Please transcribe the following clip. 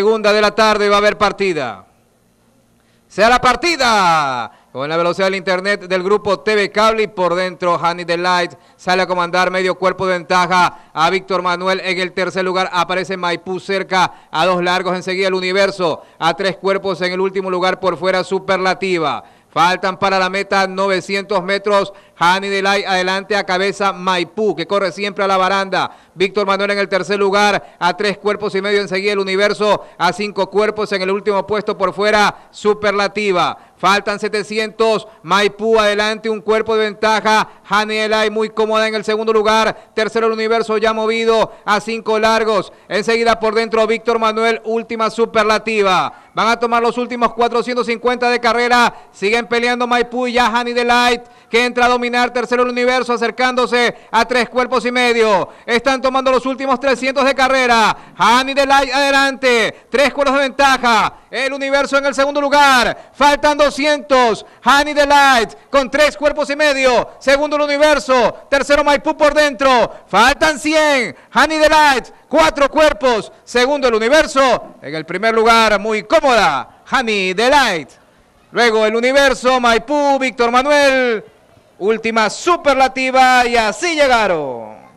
segunda de la tarde va a haber partida. Sea la partida con la velocidad del internet del grupo TV Cable y por dentro Hanny Delight sale a comandar medio cuerpo de ventaja a Víctor Manuel en el tercer lugar aparece Maipú cerca a dos largos enseguida el universo a tres cuerpos en el último lugar por fuera superlativa Faltan para la meta 900 metros. Hani Delay adelante a cabeza Maipú, que corre siempre a la baranda. Víctor Manuel en el tercer lugar, a tres cuerpos y medio enseguida el universo, a cinco cuerpos en el último puesto por fuera, superlativa. Faltan 700. Maipú adelante, un cuerpo de ventaja. Hanielay muy cómoda en el segundo lugar. Tercero el universo ya movido a cinco largos. Enseguida por dentro Víctor Manuel, última superlativa. Van a tomar los últimos 450 de carrera. Siguen peleando Maipú y ya Hanielay que entra a dominar tercero el universo, acercándose a tres cuerpos y medio. Están tomando los últimos 300 de carrera. Hani Light adelante, tres cuerpos de ventaja. El universo en el segundo lugar. Faltan 200. Hani Delight con tres cuerpos y medio. Segundo el universo. Tercero Maipú por dentro. Faltan 100. Hani Delight. Cuatro cuerpos. Segundo el universo. En el primer lugar. Muy cómoda. Hani Delight. Luego el universo. Maipú. Víctor Manuel. Última superlativa y así llegaron.